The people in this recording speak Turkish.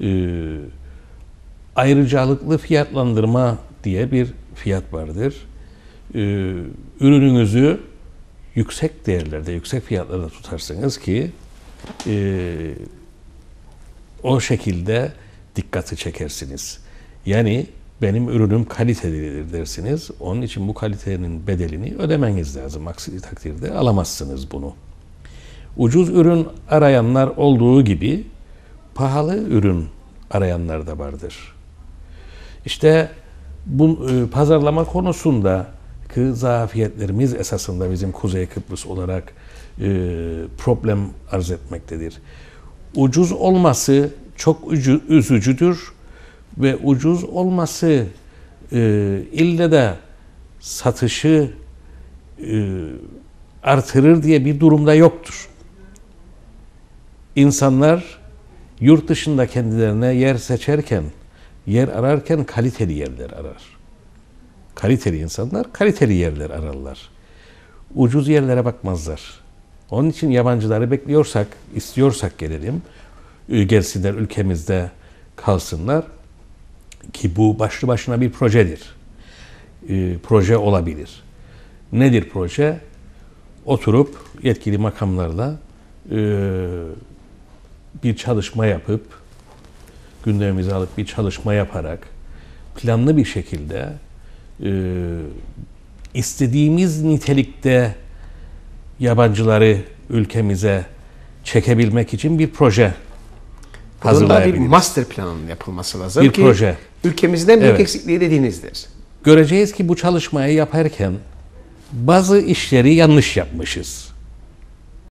e, ayrıcalıklı fiyatlandırma diye bir fiyat vardır. E, ürününüzü yüksek değerlerde, yüksek fiyatlarda tutarsanız ki e, o şekilde dikkati çekersiniz. Yani benim ürünüm kalitelidir dersiniz. Onun için bu kalitenin bedelini ödemeniz lazım. Aksi takdirde alamazsınız bunu. Ucuz ürün arayanlar olduğu gibi pahalı ürün arayanlar da vardır. İşte bu e, pazarlama konusunda ki zafiyetlerimiz esasında bizim Kuzey Kıbrıs olarak e, problem arz etmektedir. Ucuz olması çok ucu, üzücüdür ve ucuz olması e, ille de satışı e, artırır diye bir durumda yoktur. İnsanlar Yurt dışında kendilerine yer seçerken, yer ararken kaliteli yerler arar. Kaliteli insanlar kaliteli yerler ararlar. Ucuz yerlere bakmazlar. Onun için yabancıları bekliyorsak, istiyorsak gelelim, e, gelsinler ülkemizde kalsınlar ki bu başlı başına bir projedir. E, proje olabilir. Nedir proje? Oturup yetkili makamlarla e, bir çalışma yapıp gündemimize alıp bir çalışma yaparak planlı bir şekilde e, istediğimiz nitelikte yabancıları ülkemize çekebilmek için bir proje hazırlayabiliriz. bir master planının yapılması lazım bir ki proje. ülkemizden büyük evet. eksikliği dediğinizdir. Göreceğiz ki bu çalışmayı yaparken bazı işleri yanlış yapmışız.